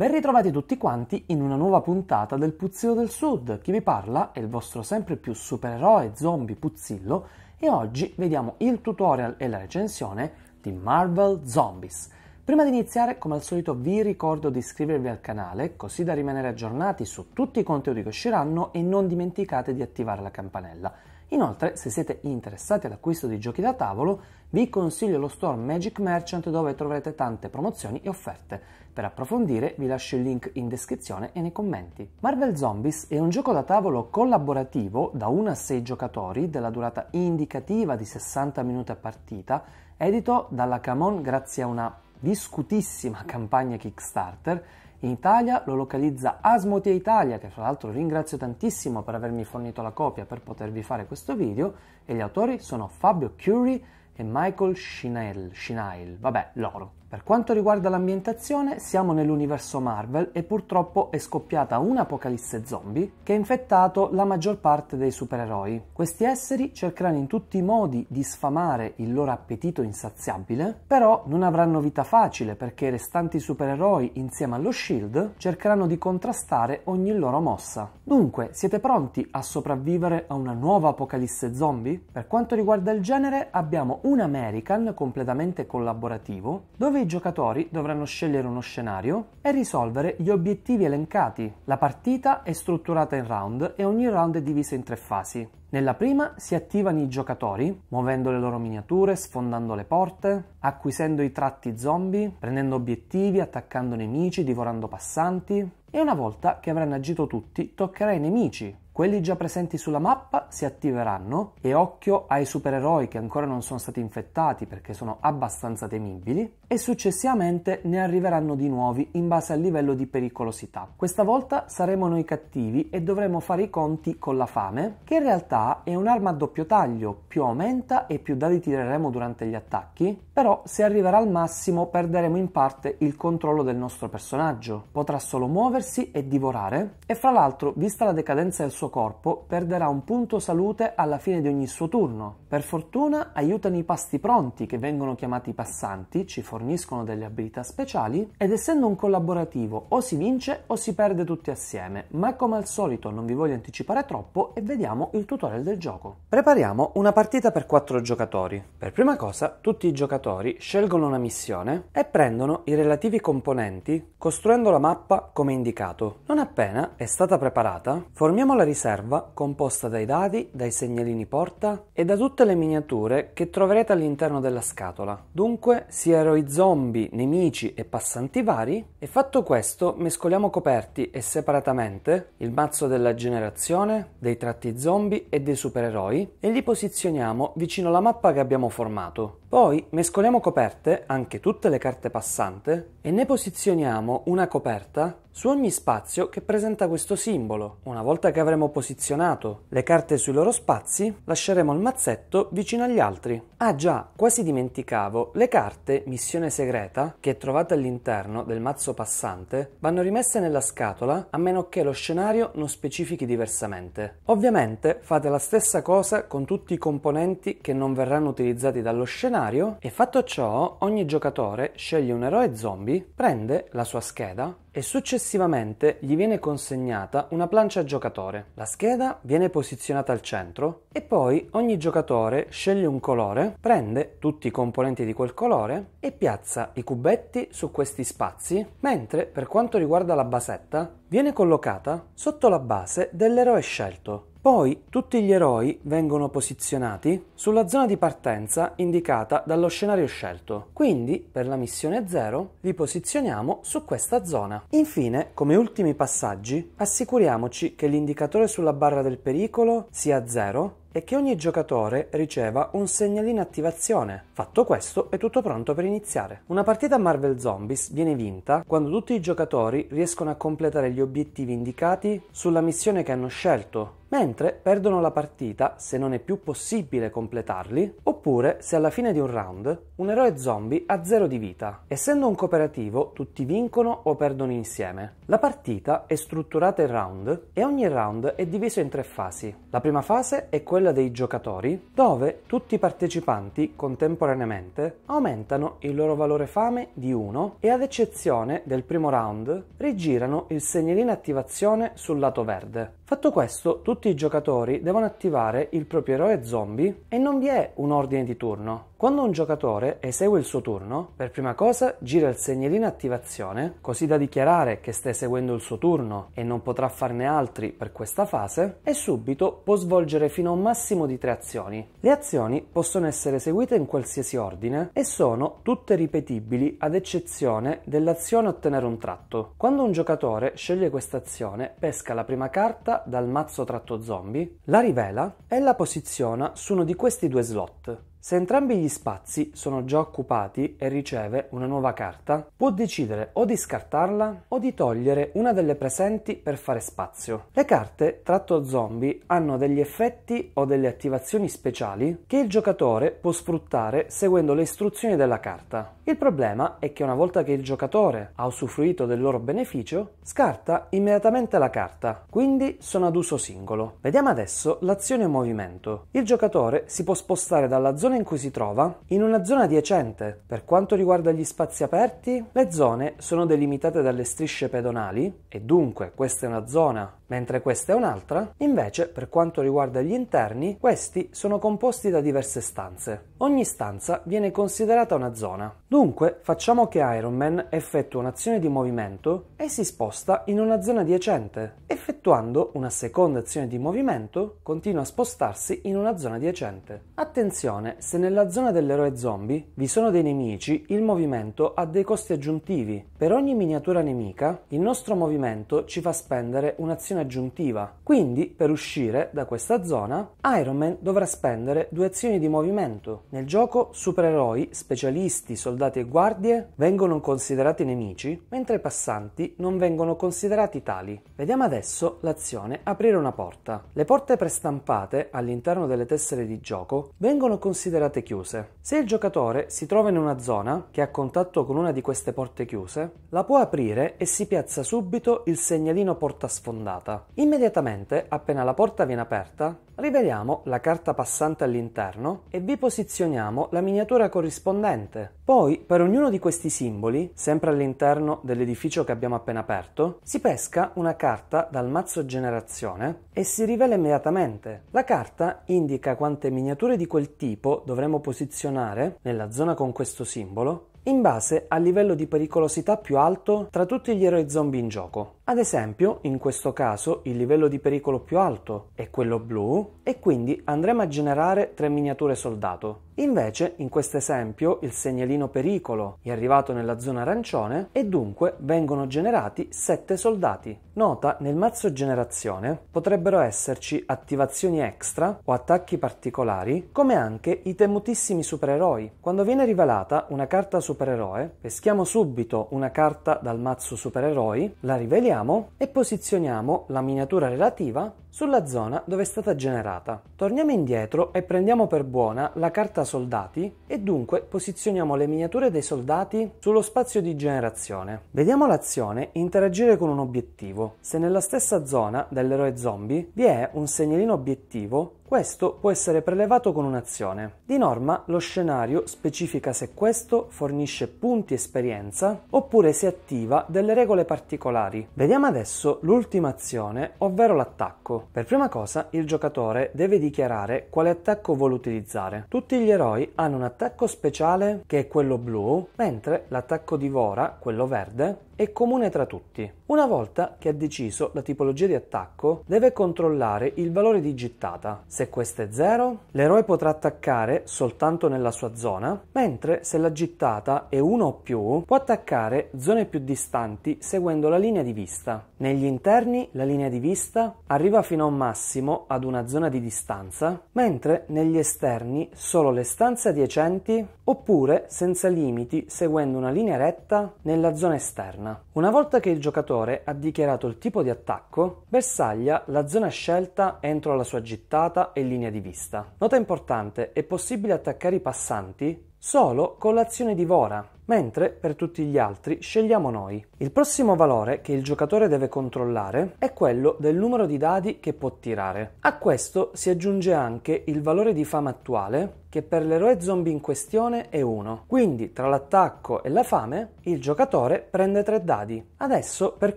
Ben ritrovati tutti quanti in una nuova puntata del Puzzillo del Sud. Chi vi parla è il vostro sempre più supereroe zombie Puzzillo e oggi vediamo il tutorial e la recensione di Marvel Zombies. Prima di iniziare, come al solito, vi ricordo di iscrivervi al canale così da rimanere aggiornati su tutti i contenuti che usciranno e non dimenticate di attivare la campanella. Inoltre, se siete interessati all'acquisto di giochi da tavolo, vi consiglio lo store Magic Merchant dove troverete tante promozioni e offerte. Per approfondire vi lascio il link in descrizione e nei commenti. Marvel Zombies è un gioco da tavolo collaborativo da 1 a 6 giocatori della durata indicativa di 60 minuti a partita, edito dalla Camon grazie a una discutissima campagna Kickstarter in Italia lo localizza Asmodee Italia, che fra l'altro ringrazio tantissimo per avermi fornito la copia per potervi fare questo video, e gli autori sono Fabio Curie e Michael Schinail, Schinail vabbè, loro. Per quanto riguarda l'ambientazione, siamo nell'universo Marvel e purtroppo è scoppiata un'apocalisse zombie che ha infettato la maggior parte dei supereroi. Questi esseri cercheranno in tutti i modi di sfamare il loro appetito insaziabile, però non avranno vita facile perché i restanti supereroi insieme allo Shield cercheranno di contrastare ogni loro mossa. Dunque, siete pronti a sopravvivere a una nuova apocalisse zombie? Per quanto riguarda il genere, abbiamo un American completamente collaborativo dove i giocatori dovranno scegliere uno scenario e risolvere gli obiettivi elencati. La partita è strutturata in round e ogni round è divisa in tre fasi. Nella prima si attivano i giocatori, muovendo le loro miniature, sfondando le porte, acquisendo i tratti zombie, prendendo obiettivi, attaccando nemici, divorando passanti. E una volta che avranno agito tutti, toccherà ai nemici quelli già presenti sulla mappa si attiveranno e occhio ai supereroi che ancora non sono stati infettati perché sono abbastanza temibili e successivamente ne arriveranno di nuovi in base al livello di pericolosità. Questa volta saremo noi cattivi e dovremo fare i conti con la fame che in realtà è un'arma a doppio taglio, più aumenta e più dadi tireremo durante gli attacchi, però se arriverà al massimo perderemo in parte il controllo del nostro personaggio, potrà solo muoversi e divorare e fra l'altro vista la decadenza del suo corpo perderà un punto salute alla fine di ogni suo turno. Per fortuna aiutano i pasti pronti che vengono chiamati passanti, ci forniscono delle abilità speciali ed essendo un collaborativo o si vince o si perde tutti assieme, ma come al solito non vi voglio anticipare troppo e vediamo il tutorial del gioco. Prepariamo una partita per 4 giocatori. Per prima cosa tutti i giocatori scelgono una missione e prendono i relativi componenti costruendo la mappa come indicato. Non appena è stata preparata, formiamo la risposta riserva composta dai dadi, dai segnalini porta e da tutte le miniature che troverete all'interno della scatola. Dunque, sia eroi zombie, nemici e passanti vari, e fatto questo mescoliamo coperti e separatamente il mazzo della generazione, dei tratti zombie e dei supereroi e li posizioniamo vicino alla mappa che abbiamo formato. Poi mescoliamo coperte anche tutte le carte passante e ne posizioniamo una coperta su ogni spazio che presenta questo simbolo. Una volta che avremo posizionato le carte sui loro spazi, lasceremo il mazzetto vicino agli altri. Ah già, quasi dimenticavo, le carte Missione Segreta, che trovate all'interno del mazzo passante, vanno rimesse nella scatola a meno che lo scenario non specifichi diversamente. Ovviamente fate la stessa cosa con tutti i componenti che non verranno utilizzati dallo scenario e fatto ciò ogni giocatore sceglie un eroe zombie, prende la sua scheda, e successivamente gli viene consegnata una plancia giocatore. La scheda viene posizionata al centro e poi ogni giocatore sceglie un colore, prende tutti i componenti di quel colore e piazza i cubetti su questi spazi, mentre per quanto riguarda la basetta viene collocata sotto la base dell'eroe scelto poi tutti gli eroi vengono posizionati sulla zona di partenza indicata dallo scenario scelto, quindi per la missione 0 li posizioniamo su questa zona. Infine, come ultimi passaggi, assicuriamoci che l'indicatore sulla barra del pericolo sia 0 e che ogni giocatore riceva un segnalino attivazione. Fatto questo è tutto pronto per iniziare. Una partita Marvel Zombies viene vinta quando tutti i giocatori riescono a completare gli obiettivi indicati sulla missione che hanno scelto mentre perdono la partita se non è più possibile completarli, oppure se alla fine di un round un eroe zombie ha zero di vita. Essendo un cooperativo, tutti vincono o perdono insieme. La partita è strutturata in round e ogni round è diviso in tre fasi. La prima fase è quella dei giocatori, dove tutti i partecipanti contemporaneamente aumentano il loro valore fame di 1 e ad eccezione del primo round rigirano il segnalino attivazione sul lato verde. Fatto questo, tutti tutti i giocatori devono attivare il proprio eroe zombie e non vi è un ordine di turno. Quando un giocatore esegue il suo turno, per prima cosa gira il segnalino attivazione, così da dichiarare che sta eseguendo il suo turno e non potrà farne altri per questa fase, e subito può svolgere fino a un massimo di tre azioni. Le azioni possono essere eseguite in qualsiasi ordine e sono tutte ripetibili ad eccezione dell'azione ottenere un tratto. Quando un giocatore sceglie questa azione, pesca la prima carta dal mazzo tratto zombie, la rivela e la posiziona su uno di questi due slot. Se entrambi gli spazi sono già occupati e riceve una nuova carta, può decidere o di scartarla o di togliere una delle presenti per fare spazio. Le carte tratto zombie hanno degli effetti o delle attivazioni speciali che il giocatore può sfruttare seguendo le istruzioni della carta. Il problema è che una volta che il giocatore ha usufruito del loro beneficio, scarta immediatamente la carta, quindi sono ad uso singolo. Vediamo adesso l'azione in movimento. Il giocatore si può spostare dalla zona zona in cui si trova in una zona adiacente. Per quanto riguarda gli spazi aperti, le zone sono delimitate dalle strisce pedonali e dunque questa è una zona mentre questa è un'altra. Invece, per quanto riguarda gli interni, questi sono composti da diverse stanze. Ogni stanza viene considerata una zona. Dunque, facciamo che Iron Man effettua un'azione di movimento e si sposta in una zona adiacente. Effettuando una seconda azione di movimento, continua a spostarsi in una zona adiacente. Attenzione, se nella zona dell'eroe zombie vi sono dei nemici, il movimento ha dei costi aggiuntivi. Per ogni miniatura nemica, il nostro movimento ci fa spendere un'azione azione aggiuntiva. Quindi, per uscire da questa zona, Iron Man dovrà spendere due azioni di movimento. Nel gioco, supereroi, specialisti, soldati e guardie vengono considerati nemici, mentre i passanti non vengono considerati tali. Vediamo adesso l'azione aprire una porta. Le porte prestampate all'interno delle tessere di gioco vengono considerate chiuse. Se il giocatore si trova in una zona che ha contatto con una di queste porte chiuse, la può aprire e si piazza subito il segnalino porta sfondata portata. Immediatamente, appena la porta viene aperta, riveliamo la carta passante all'interno e vi posizioniamo la miniatura corrispondente. Poi, per ognuno di questi simboli, sempre all'interno dell'edificio che abbiamo appena aperto, si pesca una carta dal mazzo generazione e si rivela immediatamente. La carta indica quante miniature di quel tipo dovremo posizionare nella zona con questo simbolo in base al livello di pericolosità più alto tra tutti gli eroi zombie in gioco. Ad esempio, in questo caso il livello di pericolo più alto è quello blu e quindi andremo a generare tre miniature soldato. Invece, in questo esempio, il segnalino pericolo è arrivato nella zona arancione e dunque vengono generati sette soldati. Nota, nel mazzo generazione potrebbero esserci attivazioni extra o attacchi particolari, come anche i temutissimi supereroi. Quando viene rivelata una carta supereroe, peschiamo subito una carta dal mazzo supereroi, la riveliamo Selezioniamo e posizioniamo la miniatura relativa sulla zona dove è stata generata. Torniamo indietro e prendiamo per buona la carta soldati e dunque posizioniamo le miniature dei soldati sullo spazio di generazione. Vediamo l'azione interagire con un obiettivo. Se nella stessa zona dell'eroe zombie vi è un segnalino obiettivo, questo può essere prelevato con un'azione. Di norma lo scenario specifica se questo fornisce punti esperienza oppure si attiva delle regole particolari. Vediamo adesso l'ultima azione, ovvero l'attacco. Per prima cosa il giocatore deve dichiarare quale attacco vuole utilizzare. Tutti gli eroi hanno un attacco speciale che è quello blu, mentre l'attacco divora, quello verde, è comune tra tutti. Una volta che ha deciso la tipologia di attacco, deve controllare il valore di gittata. Se questo è 0, l'eroe potrà attaccare soltanto nella sua zona, mentre se la gittata è 1 o più, può attaccare zone più distanti seguendo la linea di vista. Negli interni la linea di vista arriva fino a un massimo ad una zona di distanza, mentre negli esterni solo le stanze adiacenti oppure senza limiti seguendo una linea retta nella zona esterna zona. Una volta che il giocatore ha dichiarato il tipo di attacco, bersaglia la zona scelta entro la sua gittata e linea di vista. Nota importante, è possibile attaccare i passanti Solo con l'azione divora, mentre per tutti gli altri scegliamo noi. Il prossimo valore che il giocatore deve controllare è quello del numero di dadi che può tirare. A questo si aggiunge anche il valore di fama attuale, che per l'eroe zombie in questione è 1. Quindi tra l'attacco e la fame il giocatore prende 3 dadi. Adesso per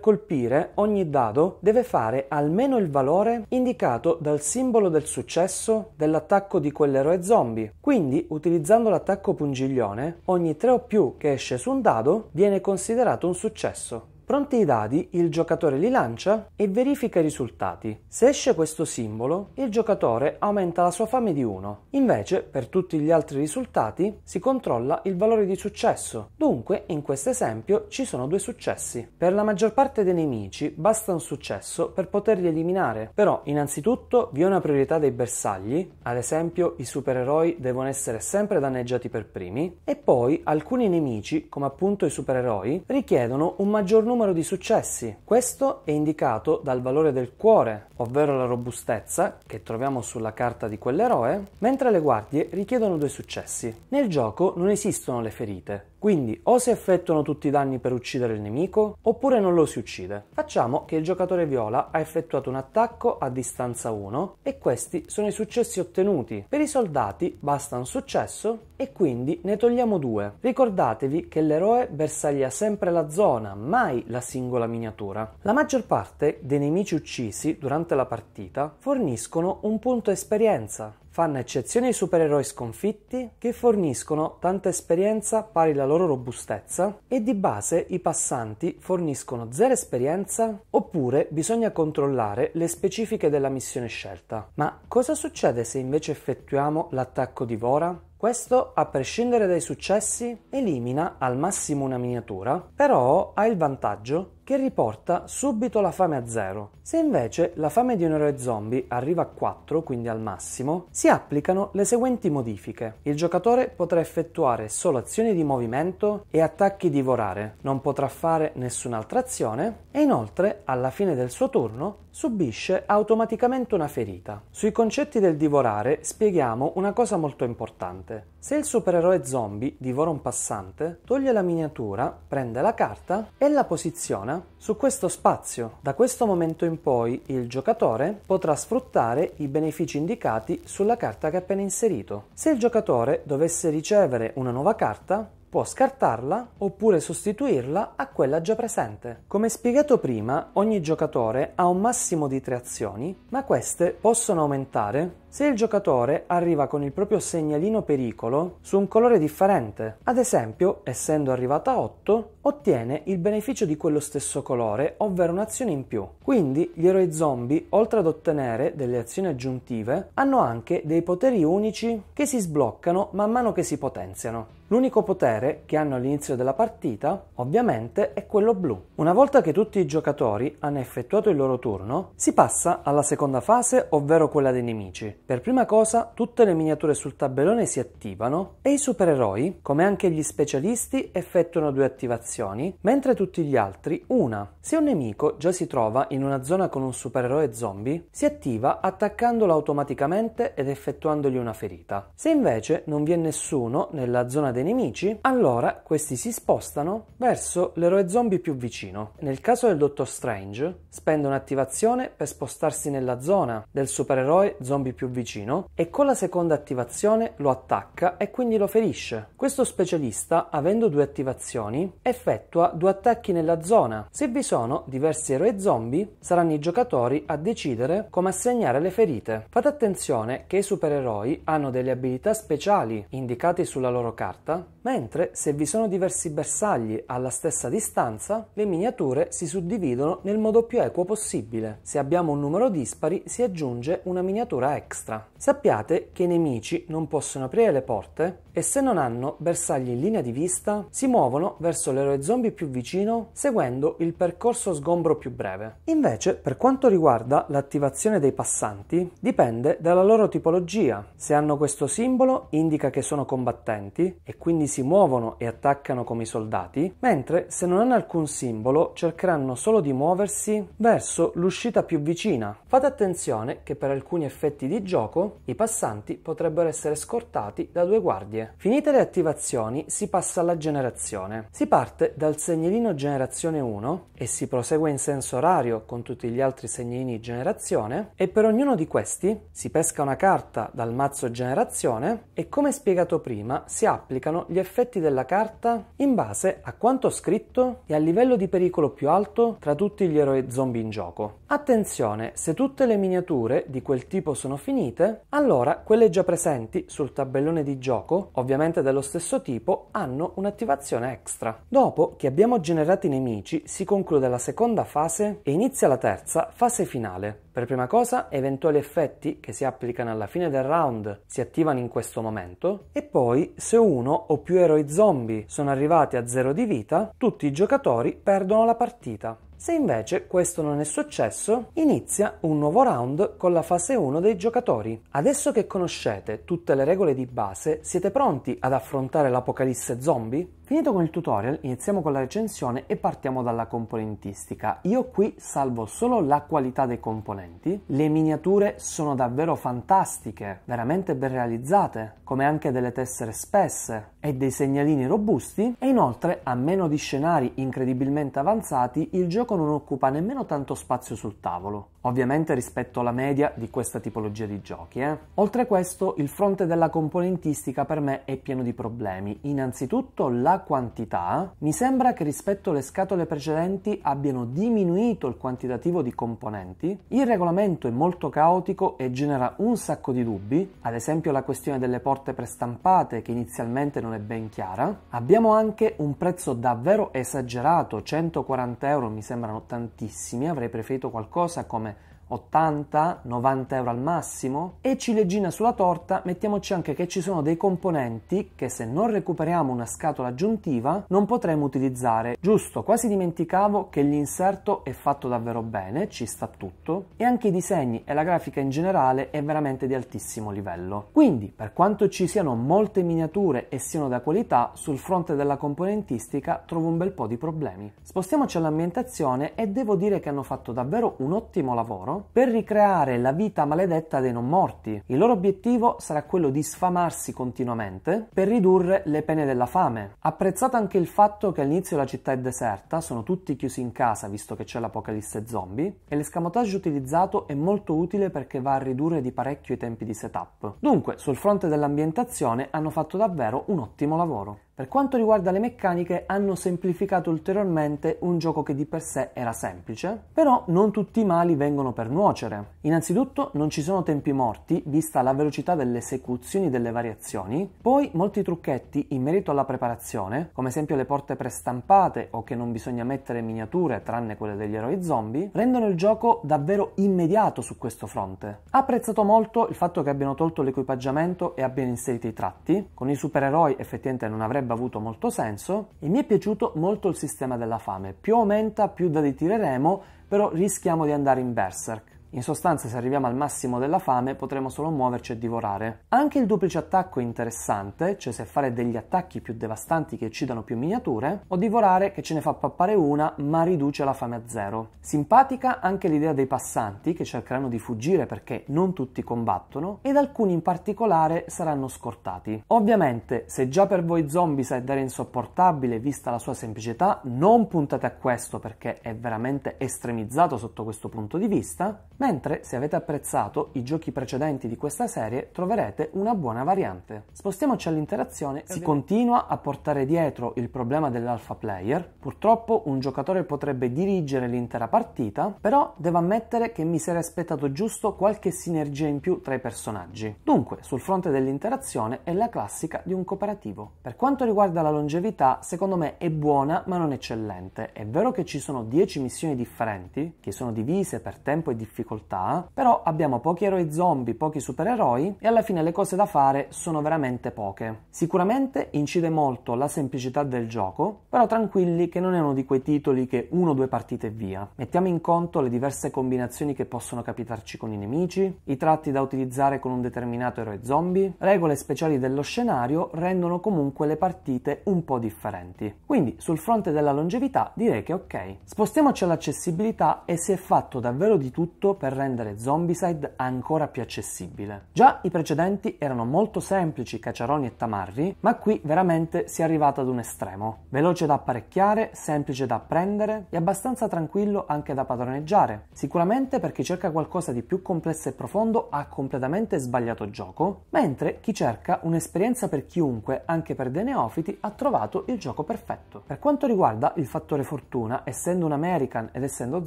colpire ogni dado deve fare almeno il valore indicato dal simbolo del successo dell'attacco di quell'eroe zombie. Quindi utilizzando l'attacco pungiglione, ogni 3 o più che esce su un dado viene considerato un successo. Pronti i dadi, il giocatore li lancia e verifica i risultati. Se esce questo simbolo, il giocatore aumenta la sua fame di 1. Invece, per tutti gli altri risultati, si controlla il valore di successo. Dunque, in questo esempio ci sono due successi. Per la maggior parte dei nemici basta un successo per poterli eliminare. Però, innanzitutto, vi è una priorità dei bersagli, ad esempio i supereroi devono essere sempre danneggiati per primi, e poi alcuni nemici, come appunto i supereroi, richiedono un maggior numero numero di successi. Questo è indicato dal valore del cuore, ovvero la robustezza, che troviamo sulla carta di quell'eroe, mentre le guardie richiedono due successi. Nel gioco non esistono le ferite, quindi o si effettuano tutti i danni per uccidere il nemico, oppure non lo si uccide. Facciamo che il giocatore viola ha effettuato un attacco a distanza 1 e questi sono i successi ottenuti. Per i soldati basta un successo e quindi ne togliamo due. Ricordatevi che l'eroe bersaglia sempre la zona, mai la singola miniatura. La maggior parte dei nemici uccisi durante la partita forniscono un punto esperienza Fanno eccezione i supereroi sconfitti che forniscono tanta esperienza pari alla loro robustezza e di base i passanti forniscono zero esperienza oppure bisogna controllare le specifiche della missione scelta. Ma cosa succede se invece effettuiamo l'attacco di Vora? Questo, a prescindere dai successi, elimina al massimo una miniatura, però ha il vantaggio che riporta subito la fame a zero. Se invece la fame di un eroe zombie arriva a 4, quindi al massimo, si applicano le seguenti modifiche. Il giocatore potrà effettuare solo azioni di movimento e attacchi divorare, non potrà fare nessun'altra azione e inoltre alla fine del suo turno subisce automaticamente una ferita. Sui concetti del divorare spieghiamo una cosa molto importante. Se il supereroe zombie divora un passante, toglie la miniatura, prende la carta e la posiziona su questo spazio. Da questo momento in poi il giocatore potrà sfruttare i benefici indicati sulla carta che ha appena inserito. Se il giocatore dovesse ricevere una nuova carta, può scartarla oppure sostituirla a quella già presente. Come spiegato prima, ogni giocatore ha un massimo di tre azioni, ma queste possono aumentare se il giocatore arriva con il proprio segnalino pericolo su un colore differente. Ad esempio, essendo arrivata a 8, ottiene il beneficio di quello stesso colore, ovvero un'azione in più. Quindi gli eroi zombie, oltre ad ottenere delle azioni aggiuntive, hanno anche dei poteri unici che si sbloccano man mano che si potenziano. L'unico potere che hanno all'inizio della partita, ovviamente, è quello blu. Una volta che tutti i giocatori hanno effettuato il loro turno, si passa alla seconda fase, ovvero quella dei nemici. Per prima cosa, tutte le miniature sul tabellone si attivano e i supereroi, come anche gli specialisti, effettuano due attivazioni, mentre tutti gli altri una. Se un nemico già si trova in una zona con un supereroe zombie, si attiva attaccandolo automaticamente ed effettuandogli una ferita. Se invece non vi è nessuno nella zona dei nemici, allora questi si spostano verso l'eroe zombie più vicino. Nel caso del Dottor Strange, spende un'attivazione per spostarsi nella zona del supereroe zombie più vicino vicino e con la seconda attivazione lo attacca e quindi lo ferisce. Questo specialista, avendo due attivazioni, effettua due attacchi nella zona. Se vi sono diversi eroi zombie, saranno i giocatori a decidere come assegnare le ferite. Fate attenzione che i supereroi hanno delle abilità speciali indicate sulla loro carta mentre se vi sono diversi bersagli alla stessa distanza, le miniature si suddividono nel modo più equo possibile. Se abbiamo un numero dispari si aggiunge una miniatura extra. Sappiate che i nemici non possono aprire le porte e se non hanno bersagli in linea di vista si muovono verso l'eroe zombie più vicino seguendo il percorso sgombro più breve. Invece per quanto riguarda l'attivazione dei passanti dipende dalla loro tipologia. Se hanno questo simbolo indica che sono combattenti e quindi si muovono e attaccano come i soldati, mentre se non hanno alcun simbolo cercheranno solo di muoversi verso l'uscita più vicina. Fate attenzione che per alcuni effetti di gioco i passanti potrebbero essere scortati da due guardie. Finite le attivazioni si passa alla generazione. Si parte dal segnalino generazione 1 e si prosegue in senso orario con tutti gli altri segnalini generazione e per ognuno di questi si pesca una carta dal mazzo generazione e come spiegato prima si applicano gli effetti effetti della carta in base a quanto scritto e al livello di pericolo più alto tra tutti gli eroi zombie in gioco. Attenzione, se tutte le miniature di quel tipo sono finite, allora quelle già presenti sul tabellone di gioco, ovviamente dello stesso tipo, hanno un'attivazione extra. Dopo che abbiamo generato i nemici, si conclude la seconda fase e inizia la terza, fase finale. Per prima cosa, eventuali effetti che si applicano alla fine del round si attivano in questo momento e poi se uno o più eroi zombie sono arrivati a zero di vita, tutti i giocatori perdono la partita. Se invece questo non è successo, inizia un nuovo round con la fase 1 dei giocatori. Adesso che conoscete tutte le regole di base, siete pronti ad affrontare l'apocalisse zombie? Finito con il tutorial, iniziamo con la recensione e partiamo dalla componentistica. Io qui salvo solo la qualità dei componenti. Le miniature sono davvero fantastiche, veramente ben realizzate, come anche delle tessere spesse, e dei segnalini robusti e inoltre a meno di scenari incredibilmente avanzati il gioco non occupa nemmeno tanto spazio sul tavolo ovviamente rispetto alla media di questa tipologia di giochi. Eh? Oltre a questo, il fronte della componentistica per me è pieno di problemi. Innanzitutto la quantità. Mi sembra che rispetto alle scatole precedenti abbiano diminuito il quantitativo di componenti. Il regolamento è molto caotico e genera un sacco di dubbi, ad esempio la questione delle porte prestampate che inizialmente non è ben chiara. Abbiamo anche un prezzo davvero esagerato, 140 euro mi sembrano tantissimi, avrei preferito qualcosa come 80-90 euro al massimo e ciliegina sulla torta mettiamoci anche che ci sono dei componenti che se non recuperiamo una scatola aggiuntiva non potremo utilizzare giusto quasi dimenticavo che l'inserto è fatto davvero bene ci sta tutto e anche i disegni e la grafica in generale è veramente di altissimo livello quindi per quanto ci siano molte miniature e siano da qualità sul fronte della componentistica trovo un bel po' di problemi spostiamoci all'ambientazione e devo dire che hanno fatto davvero un ottimo lavoro loro per ricreare la vita maledetta dei non morti. Il loro obiettivo sarà quello di sfamarsi continuamente per ridurre le pene della fame. Apprezzato anche il fatto che all'inizio la città è deserta, sono tutti chiusi in casa visto che c'è l'apocalisse zombie, e l'escamotage utilizzato è molto utile perché va a ridurre di parecchio i tempi di setup. Dunque, sul fronte dell'ambientazione hanno fatto davvero un ottimo lavoro. Per quanto riguarda le meccaniche, hanno semplificato ulteriormente un gioco che di per sé era semplice, però non tutti i mali vengono per nuocere. Innanzitutto non ci sono tempi morti, vista la velocità delle esecuzioni delle variazioni, poi molti trucchetti in merito alla preparazione, come esempio le porte prestampate o che non bisogna mettere miniature tranne quelle degli eroi zombie, rendono il gioco davvero immediato su questo fronte. apprezzato molto il fatto che abbiano tolto l'equipaggiamento e abbiano inserito i tratti, con i supereroi effettivamente non avrebbero avrebbe avuto molto senso e mi è piaciuto molto il sistema della fame. Più aumenta, più da ritireremo, però rischiamo di andare in berserk. In sostanza, se arriviamo al massimo della fame, potremo solo muoverci e divorare. Anche il duplice attacco è interessante, cioè se fare degli attacchi più devastanti che uccidano più miniature, o divorare che ce ne fa pappare una, ma riduce la fame a zero. Simpatica anche l'idea dei passanti, che cercheranno di fuggire perché non tutti combattono, ed alcuni in particolare saranno scortati. Ovviamente, se già per voi zombie Zombicide dare insopportabile vista la sua semplicità, non puntate a questo perché è veramente estremizzato sotto questo punto di vista, Mentre, se avete apprezzato i giochi precedenti di questa serie, troverete una buona variante. Spostiamoci all'interazione, si continua a portare dietro il problema dell'alpha player, purtroppo un giocatore potrebbe dirigere l'intera partita, però devo ammettere che mi sarei aspettato giusto qualche sinergia in più tra i personaggi. Dunque, sul fronte dell'interazione è la classica di un cooperativo. Per quanto riguarda la longevità, secondo me è buona ma non eccellente. È vero che ci sono 10 missioni differenti, che sono divise per tempo e difficoltà, difficoltà, però abbiamo pochi eroi zombie, pochi supereroi e alla fine le cose da fare sono veramente poche. Sicuramente incide molto la semplicità del gioco, però tranquilli che non è uno di quei titoli che uno o due partite via. Mettiamo in conto le diverse combinazioni che possono capitarci con i nemici, i tratti da utilizzare con un determinato eroe zombie, regole speciali dello scenario rendono comunque le partite un po' differenti. Quindi sul fronte della longevità direi che ok. Spostiamoci all'accessibilità e si è fatto davvero di tutto per per rendere Zombicide ancora più accessibile. Già i precedenti erano molto semplici cacciaroni e tamarri, ma qui veramente si è arrivato ad un estremo. Veloce da apparecchiare, semplice da apprendere e abbastanza tranquillo anche da padroneggiare. Sicuramente per chi cerca qualcosa di più complesso e profondo ha completamente sbagliato gioco, mentre chi cerca un'esperienza per chiunque, anche per dei neofiti, ha trovato il gioco perfetto. Per quanto riguarda il fattore fortuna, essendo un American ed essendo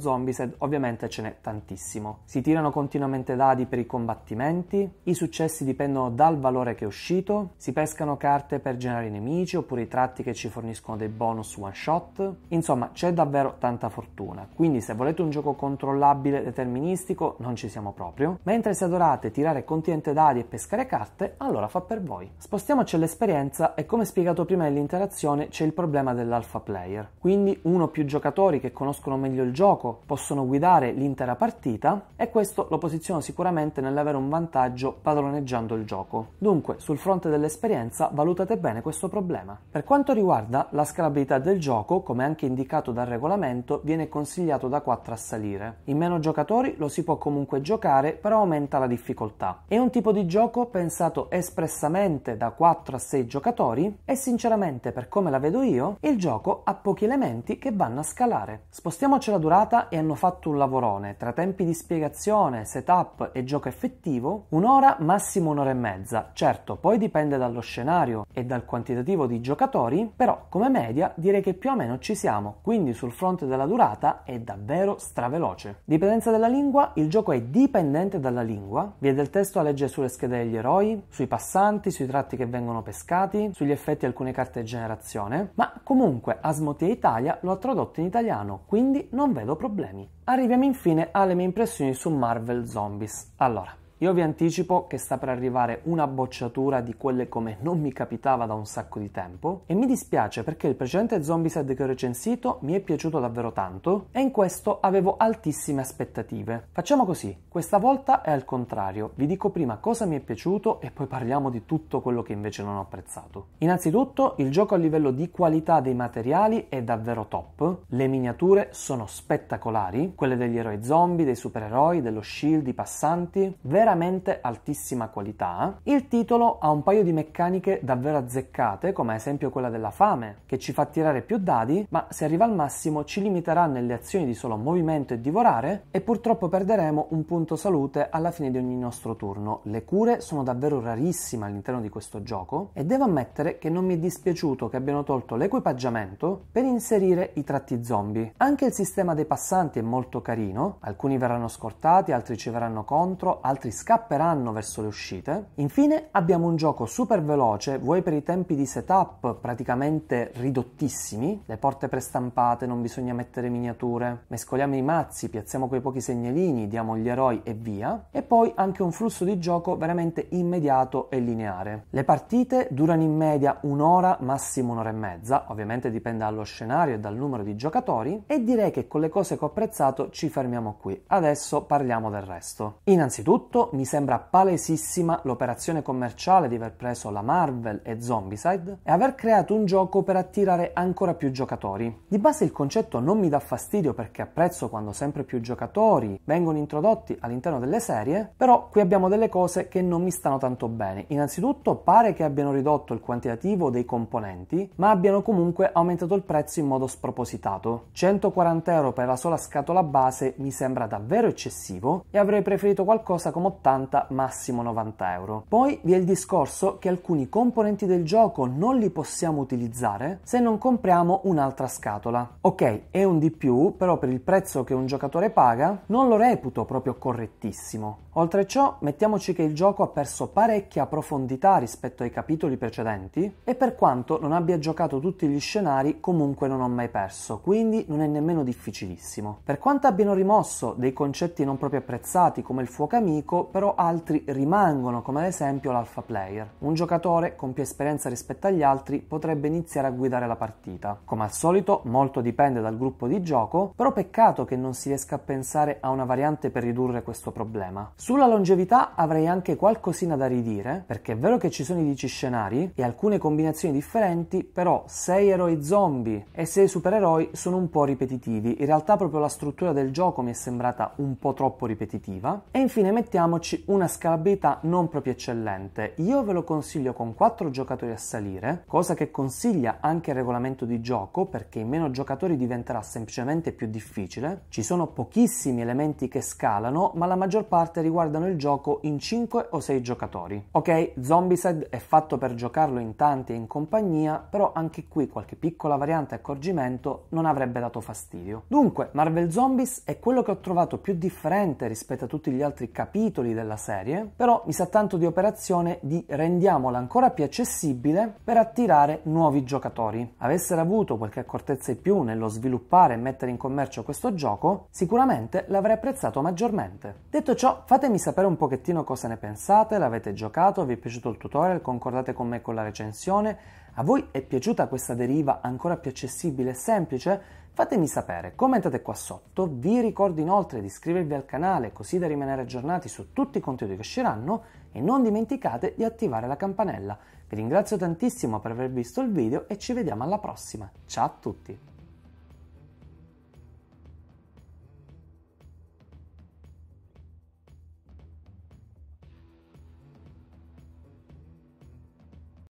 Zombicide, ovviamente ce n'è tantissimo massimo. Si tirano continuamente dadi per i combattimenti, i successi dipendono dal valore che è uscito, si pescano carte per generare i nemici oppure i tratti che ci forniscono dei bonus one shot. Insomma, c'è davvero tanta fortuna. Quindi se volete un gioco controllabile deterministico, non ci siamo proprio. Mentre se adorate tirare continuamente dadi e pescare carte, allora fa per voi. Spostiamoci all'esperienza e come spiegato prima nell'interazione c'è il problema dell'alpha player. Quindi uno o più giocatori che conoscono meglio il gioco possono guidare l'intera partita partita e questo lo posiziona sicuramente nell'avere un vantaggio padroneggiando il gioco. Dunque, sul fronte dell'esperienza, valutate bene questo problema. Per quanto riguarda la scalabilità del gioco, come anche indicato dal regolamento, viene consigliato da 4 a salire. In meno giocatori lo si può comunque giocare, però aumenta la difficoltà. È un tipo di gioco pensato espressamente da 4 a 6 giocatori e sinceramente, per come la vedo io, il gioco ha pochi elementi che vanno a scalare. Spostiamoci la durata e hanno fatto un lavorone tra tempi di spiegazione, setup e gioco effettivo, un'ora, massimo un'ora e mezza. Certo, poi dipende dallo scenario e dal quantitativo di giocatori, però come media direi che più o meno ci siamo, quindi sul fronte della durata è davvero straveloce. Dipendenza della lingua, il gioco è dipendente dalla lingua, vi è del testo a leggere sulle schede degli eroi, sui passanti, sui tratti che vengono pescati, sugli effetti di alcune carte di generazione, ma comunque Asmotia Italia lo ha tradotto in italiano, quindi non vedo problemi. Arriviamo infine alle mie impressioni su Marvel Zombies. Allora, io vi anticipo che sta per arrivare una bocciatura di quelle come non mi capitava da un sacco di tempo e mi dispiace perché il precedente Zombicide che ho recensito mi è piaciuto davvero tanto e in questo avevo altissime aspettative. Facciamo così, questa volta è al contrario, vi dico prima cosa mi è piaciuto e poi parliamo di tutto quello che invece non ho apprezzato. Innanzitutto il gioco a livello di qualità dei materiali è davvero top, le miniature sono spettacolari, quelle degli eroi zombie, dei supereroi, dello shield, i passanti, veramente veramente altissima qualità. Il titolo ha un paio di meccaniche davvero azzeccate, come ad esempio quella della fame, che ci fa tirare più dadi, ma se arriva al massimo ci limiterà nelle azioni di solo movimento e divorare e purtroppo perderemo un punto salute alla fine di ogni nostro turno. Le cure sono davvero rarissime all'interno di questo gioco e devo ammettere che non mi è dispiaciuto che abbiano tolto l'equipaggiamento per inserire i tratti zombie. Anche il sistema dei passanti è molto carino, alcuni verranno scortati, altri ci verranno contro, altri scapperanno verso le uscite. Infine abbiamo un gioco super veloce, vuoi per i tempi di setup praticamente ridottissimi, le porte prestampate, non bisogna mettere miniature, mescoliamo i mazzi, piazziamo quei pochi segnalini, diamo gli eroi e via, e poi anche un flusso di gioco veramente immediato e lineare. Le partite durano in media un'ora, massimo un'ora e mezza, ovviamente dipende dallo scenario e dal numero di giocatori, e direi che con le cose che ho apprezzato ci fermiamo qui. Adesso parliamo del resto. Innanzitutto mi sembra palesissima l'operazione commerciale di aver preso la Marvel e Zombicide e aver creato un gioco per attirare ancora più giocatori. Di base il concetto non mi dà fastidio perché apprezzo quando sempre più giocatori vengono introdotti all'interno delle serie, però qui abbiamo delle cose che non mi stanno tanto bene. Innanzitutto pare che abbiano ridotto il quantitativo dei componenti, ma abbiano comunque aumentato il prezzo in modo spropositato. 140 euro per la sola scatola base mi sembra davvero eccessivo e avrei preferito qualcosa come 80 80, massimo 90 euro. Poi vi è il discorso che alcuni componenti del gioco non li possiamo utilizzare se non compriamo un'altra scatola. Ok, è un di più, però per il prezzo che un giocatore paga non lo reputo proprio correttissimo. Oltre ciò, mettiamoci che il gioco ha perso parecchia profondità rispetto ai capitoli precedenti e per quanto non abbia giocato tutti gli scenari comunque non ho mai perso, quindi non è nemmeno difficilissimo. Per quanto abbiano rimosso dei concetti non proprio apprezzati come il fuoco amico, però altri rimangono, come ad esempio l'alfa player. Un giocatore con più esperienza rispetto agli altri potrebbe iniziare a guidare la partita. Come al solito, molto dipende dal gruppo di gioco, però peccato che non si riesca a pensare a una variante per ridurre questo problema. Sulla longevità avrei anche qualcosina da ridire, perché è vero che ci sono i 10 scenari e alcune combinazioni differenti, però 6 eroi zombie e 6 supereroi sono un po' ripetitivi. In realtà proprio la struttura del gioco mi è sembrata un po' troppo ripetitiva. E infine mettiamo immaginiamoci una scalabilità non proprio eccellente. Io ve lo consiglio con 4 giocatori a salire, cosa che consiglia anche il regolamento di gioco perché in meno giocatori diventerà semplicemente più difficile. Ci sono pochissimi elementi che scalano, ma la maggior parte riguardano il gioco in 5 o 6 giocatori. Ok, Zombicide è fatto per giocarlo in tanti e in compagnia, però anche qui qualche piccola variante accorgimento non avrebbe dato fastidio. Dunque, Marvel Zombies è quello che ho trovato più differente rispetto a tutti gli altri capitoli titoli della serie, però mi sa tanto di operazione di rendiamola ancora più accessibile per attirare nuovi giocatori. Avessero avuto qualche accortezza in più nello sviluppare e mettere in commercio questo gioco, sicuramente l'avrei apprezzato maggiormente. Detto ciò, fatemi sapere un pochettino cosa ne pensate, l'avete giocato, vi è piaciuto il tutorial, concordate con me con la recensione, a voi è piaciuta questa deriva ancora più accessibile e semplice? Fatemi sapere, commentate qua sotto, vi ricordo inoltre di iscrivervi al canale così da rimanere aggiornati su tutti i contenuti che usciranno e non dimenticate di attivare la campanella. Vi ringrazio tantissimo per aver visto il video e ci vediamo alla prossima. Ciao a tutti!